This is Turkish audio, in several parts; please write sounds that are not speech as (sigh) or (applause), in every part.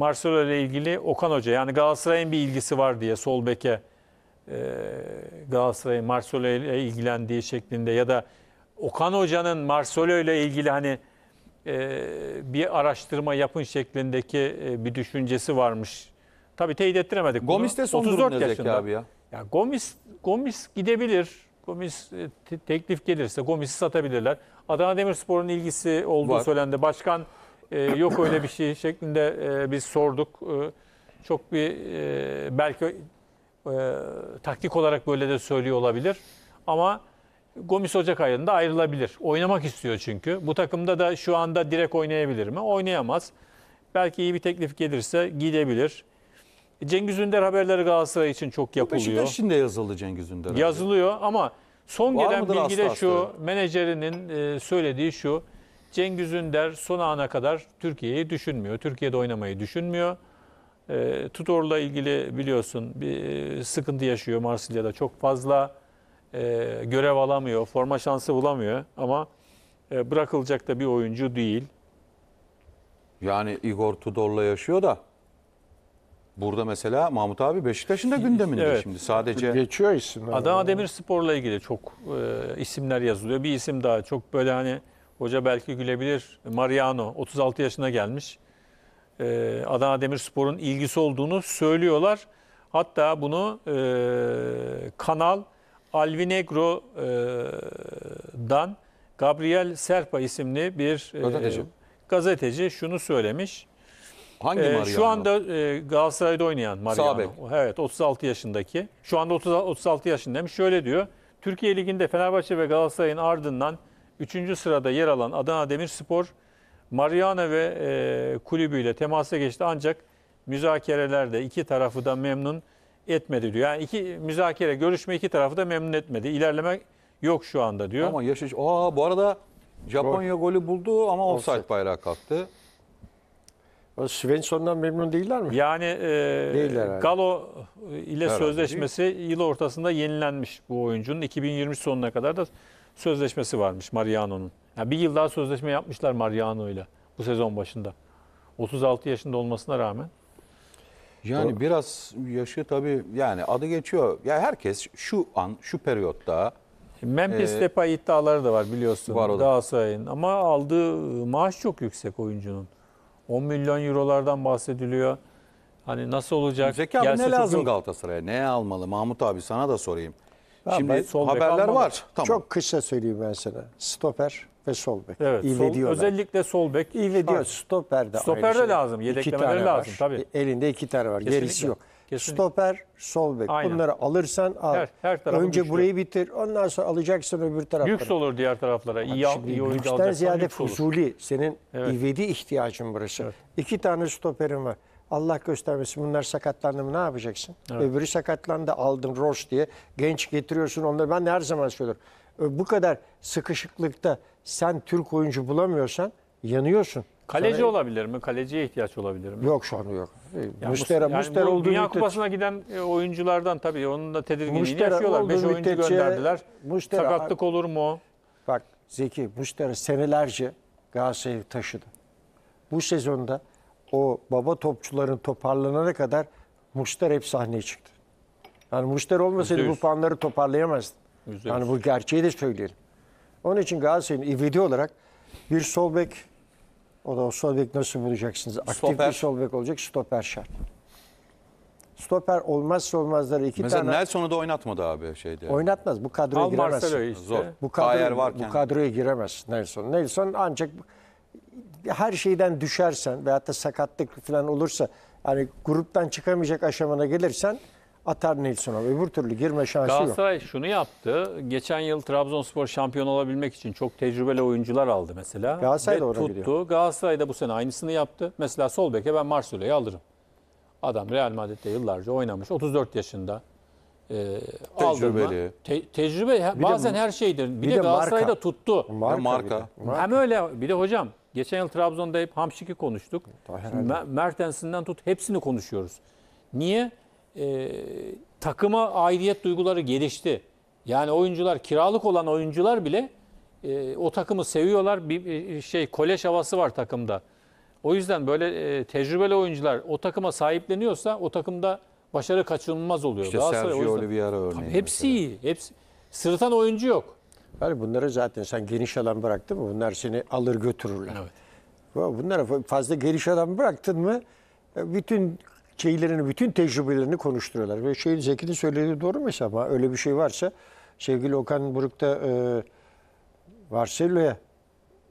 Marcelo ile ilgili Okan Hoca yani Galatasaray'ın bir ilgisi var diye sol beke e, Galatasaray'ın Marcelo ile ilgilendiği şeklinde ya da Okan Hoca'nın Marcelo ile ilgili hani e, bir araştırma yapın şeklindeki e, bir düşüncesi varmış. Tabii teyit ettiremedik. bunu. Gomis de son 34 34 yaşında. abi ya. Ya Gomis Gomis gidebilir. Gomis e, te- teklif gelirse Gomis'i satabilirler. Adana Demirspor'un ilgisi olduğu Var. söylendi. Başkan e, yok öyle bir şey şeklinde e, biz sorduk. E, çok bir e, belki e, taktik olarak böyle de söylüyor olabilir. Ama Gomis Ocak ayında ayrılabilir. Oynamak istiyor çünkü. Bu takımda da şu anda direkt oynayabilir mi? Oynayamaz. Belki iyi bir teklif gelirse gidebilir. Cengiz Ünder haberleri Galatasaray için çok yapılıyor. Bu peşinde de yazıldı Cengiz Ünder. Yazılıyor ama son Var gelen bilgi de şu. Menajerinin e, söylediği şu. Cengiz Ünder son ana kadar Türkiye'yi düşünmüyor. Türkiye'de oynamayı düşünmüyor. E, Tutor'la ilgili biliyorsun bir e, sıkıntı yaşıyor Marsilya'da. Çok fazla e, görev alamıyor, forma şansı bulamıyor ama e, bırakılacak da bir oyuncu değil. Yani Igor Tudor'la yaşıyor da burada mesela Mahmut abi Beşiktaş'ın da gündeminde evet. şimdi sadece. Geçiyor isimler. Adana Demirspor'la ilgili çok e, isimler yazılıyor. Bir isim daha çok böyle hani Hoca belki gülebilir. Mariano 36 yaşına gelmiş. Ee, Adana Demirspor'un ilgisi olduğunu söylüyorlar. Hatta bunu e, kanal Alvinegro'dan Gabriel Serpa isimli bir e, gazeteci, e, gazeteci şunu söylemiş. Hangi ee, Mariano? E, şu anda e, Galatasaray'da oynayan Mariano. Sabek. Evet 36 yaşındaki. Şu anda 30, 36 yaşındaymış. Şöyle diyor. Türkiye Ligi'nde Fenerbahçe ve Galatasaray'ın ardından Üçüncü sırada yer alan Adana Demirspor, Mariana ve e, kulübüyle temasa geçti ancak müzakerelerde iki tarafı da memnun etmedi diyor. Yani iki müzakere, görüşme iki tarafı da memnun etmedi. İlerleme yok şu anda diyor. Ama yaş Aa bu arada Japonya golü buldu ama offside, offside. bayrağı kalktı. Svensson'dan memnun değiller mi? Yani e, değiller Galo ile Herhalde sözleşmesi değil. yıl ortasında yenilenmiş bu oyuncunun 2020 sonuna kadar da sözleşmesi varmış Mariano'nun. Yani bir yıl daha sözleşme yapmışlar Mariano ile bu sezon başında. 36 yaşında olmasına rağmen. Yani o... biraz yaşı tabii yani adı geçiyor. Ya yani herkes şu an şu periyotta e, Memphis ee, Depay iddiaları da var biliyorsun. Var sayın ama aldığı maaş çok yüksek oyuncunun. 10 milyon eurolardan bahsediliyor. Hani nasıl olacak? Zeki abi Gelse ne lazım Galatasaray'a? Ne almalı? Mahmut abi sana da sorayım. Şimdi ben haberler var. Tamam. Çok kısa söyleyeyim ben sana. Stoper ve sol bek. Evet, sol, özellikle sol bek. İvlediyor. Stoper de Stoper de şey. lazım. Yedeklemeleri lazım var. tabii. E, elinde iki tane var. Kesinlikle. Gerisi yok. Kesinlikle. Stoper, sol bek. Aynen. Bunları alırsan al. Her, her Önce güçlü. burayı bitir. Ondan sonra alacaksın öbür taraflara. Lüks olur diğer taraflara. Bak, iyi, iyi oyuncu alacaksan ziyade fuzuli. Senin evet. ivedi ihtiyacın burası. Evet. İki tane stoperin var. Allah göstermesin bunlar sakatlandı mı ne yapacaksın? Evet. Öbürü sakatlandı aldın roş diye genç getiriyorsun onları ben de her zaman söylüyorum. Bu kadar sıkışıklıkta sen Türk oyuncu bulamıyorsan yanıyorsun. Kaleci Sana... olabilir mi? Kaleciye ihtiyaç olabilir mi? Yok şu an yok. Yani Mustera, yani Mustera olduğu Dünya Kupası'na giden e, oyunculardan tabii onun da tedirginliğini Mustera yaşıyorlar. 5 oyuncu müddetçe... gönderdiler. Mustera, Sakatlık olur mu? Bak Zeki Mustera senelerce Galatasaray'ı taşıdı. Bu sezonda o baba topçuların toparlanana kadar Muştar hep sahneye çıktı. Yani Muştar olmasaydı %100. bu puanları toparlayamazdı. %100. Yani bu gerçeği de söyleyelim. Onun için Galatasaray'ın ivedi olarak bir sol bek o da o sol bek nasıl bulacaksınız? Aktif stoper. bir sol bek olacak stoper şart. Stoper olmazsa olmazları iki Mesela tane. Mesela Nelson'u da oynatmadı abi şeyde. Oynatmaz. Bu kadroya Al giremez. Işte. Zor. Bu, kadro, varken. bu kadroya giremez Nelson. Nelson ancak her şeyden düşersen veyahut da sakatlık falan olursa hani gruptan çıkamayacak aşamana gelirsen atar Nilsson Öbür türlü girme şansı yok. Galatasaray şunu yaptı. Geçen yıl Trabzonspor şampiyon olabilmek için çok tecrübeli oyuncular aldı mesela. Galatasaray Ve da tuttu. gidiyor. Galatasaray da bu sene aynısını yaptı. Mesela sol beke ben Marsilya'yı alırım. Adam Real Madrid'de yıllarca oynamış. 34 yaşında. E, Tecrübeli. Te- tecrübe he- bazen her şeydir. Bir, de, de marka. Galatasaray'da tuttu. Marka. marka. Hem öyle bir de hocam Geçen yıl Trabzon'da hep Hamşik'i konuştuk. Mertens'inden tut hepsini konuşuyoruz. Niye? Ee, takıma aidiyet duyguları gelişti. Yani oyuncular, kiralık olan oyuncular bile e, o takımı seviyorlar. Bir e, şey kolej havası var takımda. O yüzden böyle e, tecrübeli oyuncular o takıma sahipleniyorsa o takımda başarı kaçınılmaz oluyor. İşte Sergio Oliveira örneği. hepsi mesela. iyi. Hepsi, sırıtan oyuncu yok. Yani bunları zaten sen geniş alan bıraktın mı bunlar seni alır götürürler. Evet. Bunlara fazla geniş alan bıraktın mı e, bütün şeylerini, bütün tecrübelerini konuşturuyorlar. Ve şey Zeki'nin söylediği doğru mu ama öyle bir şey varsa sevgili Okan Buruk'ta e, Barcelona'ya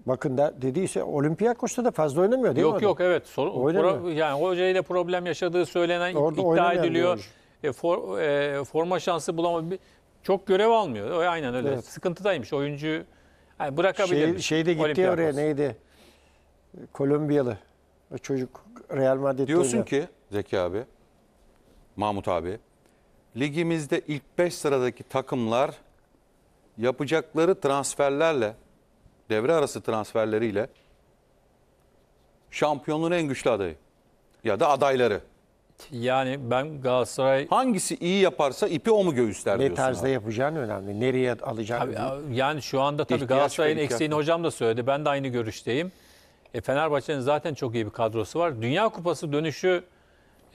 bakın da dediyse Olympiakos'ta da fazla oynamıyor değil yok, mi? Yok yok evet. Sor, oynamıyor. pro, yani hoca ile problem yaşadığı söylenen Orada iddia ediliyor. E, for, e, forma şansı bulamadı. Çok görev almıyor. O aynen öyle. Evet. Sıkıntıdaymış. Oyuncu yani şey, bırakabilirmiş. Şey, şeyde gitti ya oraya neydi? Kolombiyalı. O çocuk Real Madrid'de Diyorsun oynuyor. ki Zeki abi, Mahmut abi, ligimizde ilk 5 sıradaki takımlar yapacakları transferlerle, devre arası transferleriyle şampiyonluğun en güçlü adayı ya da adayları. Yani ben Galatasaray Hangisi iyi yaparsa ipi o mu göğüsler Ne diyorsun? tarzda abi? yapacağın önemli. Nereye alacağın Tabii, önemli. yani şu anda tabii İhtiyaç Galatasaray'ın eksiğini hocam da söyledi. Ben de aynı görüşteyim. E, Fenerbahçe'nin zaten çok iyi bir kadrosu var. Dünya Kupası dönüşü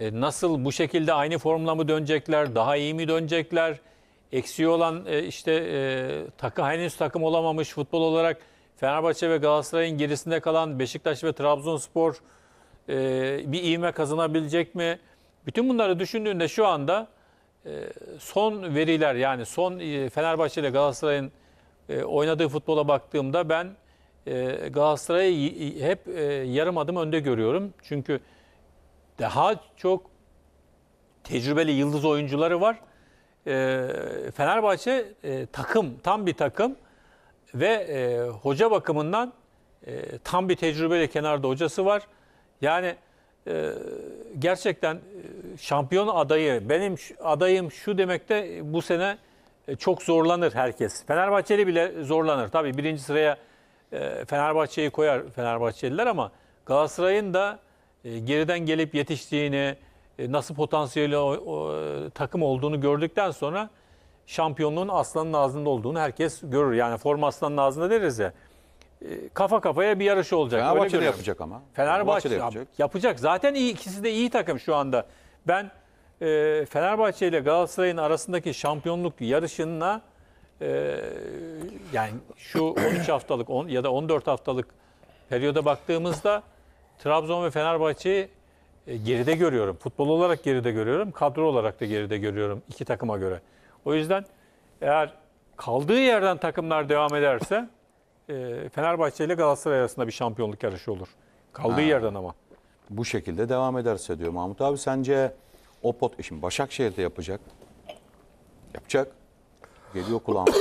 e, nasıl bu şekilde aynı formla mı dönecekler? Daha iyi mi dönecekler? Eksiği olan e, işte e, takı henüz takım olamamış futbol olarak Fenerbahçe ve Galatasaray'ın gerisinde kalan Beşiktaş ve Trabzonspor e, bir ivme kazanabilecek mi? Bütün bunları düşündüğünde şu anda e, son veriler yani son e, Fenerbahçe ile Galatasaray'ın e, oynadığı futbola baktığımda ben Galatasaray'ı hep yarım adım önde görüyorum. Çünkü daha çok tecrübeli yıldız oyuncuları var. Fenerbahçe takım, tam bir takım ve hoca bakımından tam bir tecrübeli kenarda hocası var. Yani gerçekten şampiyon adayı, benim adayım şu demekte de bu sene e, çok zorlanır herkes. Fenerbahçeli bile zorlanır. Tabii birinci sıraya e, Fenerbahçe'yi koyar Fenerbahçeliler ama Galatasaray'ın da e, geriden gelip yetiştiğini, nasıl potansiyeli takım olduğunu gördükten sonra şampiyonluğun aslanın ağzında olduğunu herkes görür. Yani forma aslanın ağzında deriz ya. Kafa kafaya bir yarış olacak. Fenerbahçe de yapacak ama. Fenerbahçe, Fenerbahçe de yapacak. yapacak. Zaten iyi, ikisi de iyi takım şu anda. Ben e, Fenerbahçe ile Galatasaray'ın arasındaki şampiyonluk yarışına e, yani şu 13 (clears throat) haftalık on, ya da 14 haftalık periyoda baktığımızda Trabzon ve Fenerbahçe'yi e, geride görüyorum. Futbol olarak geride görüyorum. Kadro olarak da geride görüyorum iki takıma göre. O yüzden eğer kaldığı yerden takımlar devam ederse e, Fenerbahçe ile Galatasaray arasında bir şampiyonluk yarışı olur. Kaldığı ha. yerden ama bu şekilde devam ederse diyor Mahmut abi sence o pot e, şimdi Başakşehir'de yapacak. Yapacak. Geliyor kulağıma.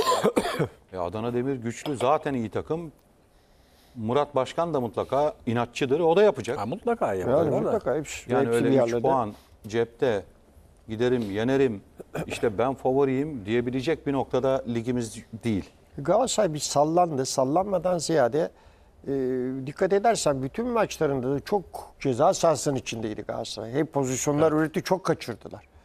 (coughs) e Adana Demir güçlü zaten iyi takım. Murat Başkan da mutlaka inatçıdır. O da yapacak. Ha, mutlaka yapacak. Yani, mutlaka hepsi, yani hepsi öyle 3 puan cepte giderim, yenerim, işte ben favoriyim diyebilecek bir noktada ligimiz değil. Galatasaray bir sallandı. Sallanmadan ziyade e, dikkat edersen bütün maçlarında da çok ceza sahasının içindeydi Galatasaray. Hep pozisyonlar evet. üretti çok kaçırdılar.